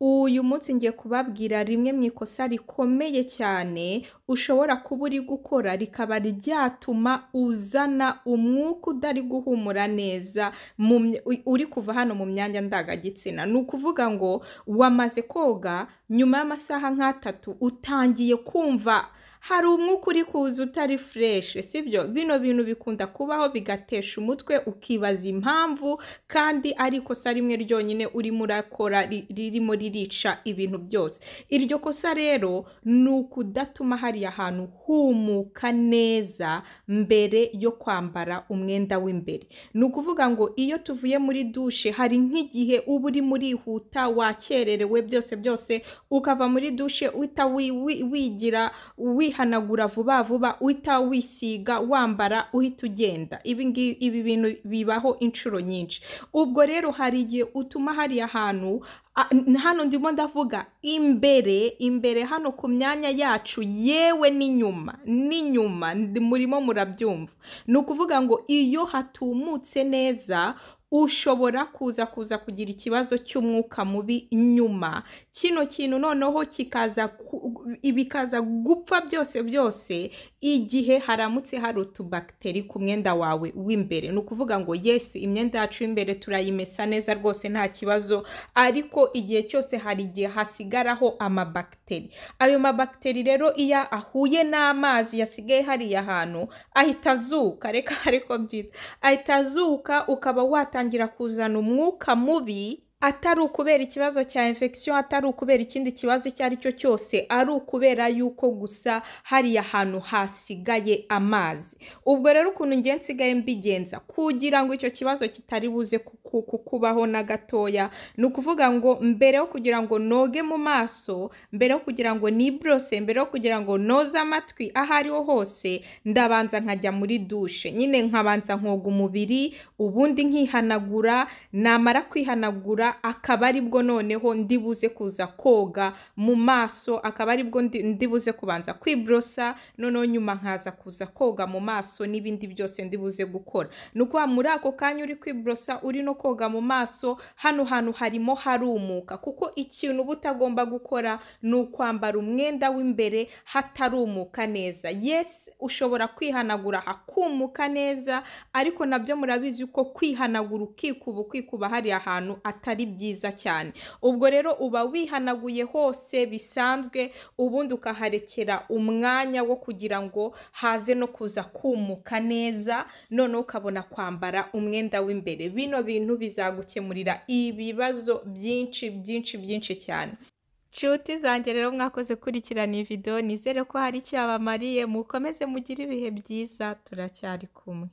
uyu munsi ngiye kubabwira rimwe mu ikosa rikomeye cyane ushobora kuba uri gukora rikaba ryatuma uzana umwuka udari guhumura neza uri kuva hano mu myanya ndangagitsina ni ukuvuga ngo wamaze koga nyuma y'amasaha nk'atatu utangiye kumva hari umwuka uri kuza utari fureshi sibyo bino bintu bikunda kubaho bigatesha umutwe ukibaza impamvu kandi ariko si rimwe ryonyine urimo urakora ririmo ririca ibintu byose iryo kosa rero ni ukudatuma hariya hantu humuka neza mbere yo kwambara umwenda w'imbere ni ukuvuga ngo iyo tuvuye muri dushe hari nk'igihe uba urimo urihuta wakererewe byose byose ukava muri dushe uhita wigira wi kwihanagura vuba vuba uhita wisiga wambara uhita ugenda ibi bintu bibaho inshuro nyinshi ubwo rero hari igihe utuma hariya hantu hano ndimo ndavuga imbere imbere hano ku myanya yacu yewe n'inyuma n'inyuma murimo murabyumva ni ukuvuga ngo iyo hatumutse neza ushobora kuza kuza kugira ikibazo cy'umwuka mubi nyuma kino kintu noneho kikaza bikaza gupfa byose byose igihe haramutse hari utubagiteri ku mwenda wawe w'imbere ni ukuvuga ngo yesi imyenda yacu y'imbere turayimesa neza rwose nta kibazo ariko igihe cyose hari igihe hasigaraho amabagiteri ayo mabagiteri rero iyo ahuye n'amazi yasigaye hariya ahantu ahita azuka reka ariko byita ahita azuka ukaba watangira kuzana umwuka mubi atari ukubera ikibazo cya infection atari ukubera ikindi kibazo icyo ari cyo cyose ari ukubera yuko gusa hariya hantu hasigaye amazi ubwo rero ukuntu ngiye nsigaye mbigenza kugira ngo icyo kibazo kitari buze kukubaho na gatoya ni ukuvuga ngo mbere yo kugira ngo noge mu maso mbere yo kugira ngo niborose mbere yo kugira ngo noze amatwi aho ariho hose ndabanza nkajya muri dushe nyine nkabanza nkoga umubiri ubundi nkihanagura namara kwihanagura akaba aribwo noneho ndibuze kuza koga mu maso akaba aribwo ndibuze kubanza kwiborosa noneho nyuma nkaza kuza koga mu maso n'ibindi byose ndibuze gukora ni ukuvuga muri ako kanya uri kwiborosa uri no koga mu maso hano hantu harimo harumuka kuko ikintu uba utagomba gukora ni ukwambara umwenda w'imbere hatarumuka neza yesi ushobora kwihanagura hakumuka neza ariko nabyo murabizi ko kwihanagura ukikuba ukikuba hari ahantu atari byiza cyane ubwo rero uba wihanaguye hose bisanzwe ubundi ukaharekera umwanya wo kugira ngo haze no kuza kumuka neza noneho ukabona kwambara umwenda w'imbere bino bintu bintu bizagukemurira ibibazo byinshi byinshi byinshi cyane nshuti zanjye rero mwakoze kurikirana iyi videwo nizere ko hari icyo yabamariye mukomeze mugire ibihe byiza turacyari kumwe